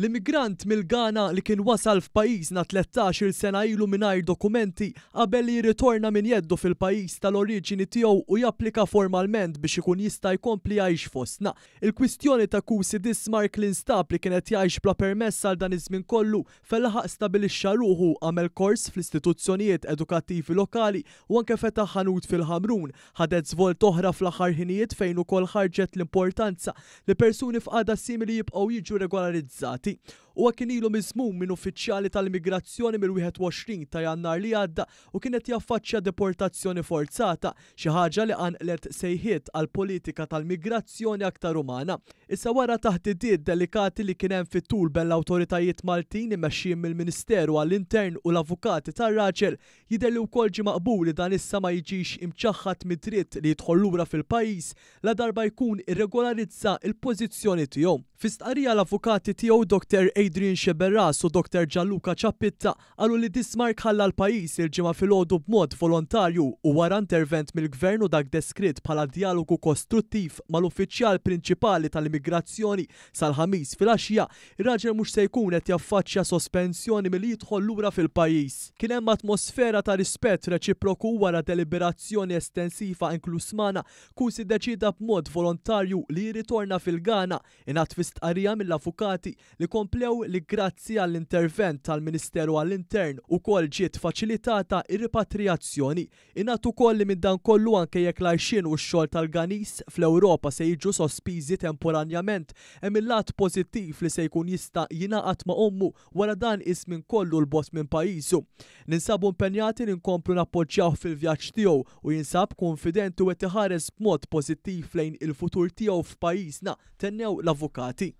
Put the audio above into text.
L-immigrant mil ghana li kien wasal f'pajjiżna 13 sena ilu mingħajr dokumenti qabel li jirritorna minn jeddu fil-pajjiż tal-oriġini tiegħu u japplika formalment biex ikun jista' jkompli jgħix fostna. Il-kwistjoni ta' kusi dismark l-instab li kienet jgħix bla permess għal dan iż-żmien kollu fil-ħaq stabilixxa ruħu għamel kors fl-istituzzjonijiet edukattivi lokali u anke fetaħ ħanut fil-ħamrun. Ħadet żvolt oħra fl-aħħar ħinijiet fejn ukoll ħarġet l-importanza li persuni f'qada simili jibqgħu jiġu regolarizzati State u kien ilu mizmum minn uffiċjali tal-immigrazzjoni mill-21 ta' jannar li għadda u kienet jaffaċċja deportazzjoni forzata xi ħaġa li għanqlet sejħiet għal politika tal-migrazzjoni aktar umana. Issa wara taħdidiet delikati li kien hemm fit-tul bell-awtoritajiet Maltin imexxin mill-Ministeru għall-Intern u l-Avukati tar-raġel jidher li wkoll ġi li dan issa ma jiġix imċaħħat mid-dritt li jidħollura fil-pajjiż la darba jkun irregolarizza il-pożizzjoni tiegħu. Fistqarija l-avukati tiegħu Dr. Idrin Xeberras u Dr. Gianluca Ċappitta għalu li dismar kalla l-pajis il-ġimgħa filgħodu b'mod volontarju u wara intervent mill-gvernu dak deskrit bħala dialogu kostruttiv mal-uffiċjal prinċipali tal-immigrazzjoni sal-ħamis fil-għaxija, raġel mhux se jkun qed jaffaċċja sospensjoni milli jidħol lura fil-pajis. Kien hemm atmosfera ta' rispett reċiproku wara deliberazzjoni estensiva inklusmana, magħna kun si deċida b'mod volontarju li jiritorna fil-Ghana ingħat għarija mill-avukati li komplew Għallew li grazzi għall-intervent tal-Ministeru għall-Intern u kol ġiet faċilitata ir-repatriazzjoni Ingħat kol li minn dan kollu anke jekk lajxin u x-xol tal-ganis fl-Ewropa se jiġu sospiżi temporanjament hemm il-lat pożittiv li se jkun jista' jingħaqad ma' ommu wara dan ismin kollu l boss minn pajjiżu. Ninsabu impenjati li nkomplu nappoġġjaw fil-vjaġġ tiegħu u jinsab konfident u qed iħares b'mod pożittiv lejn il-futur tiegħu f'pajjiżna tennew l-avukati.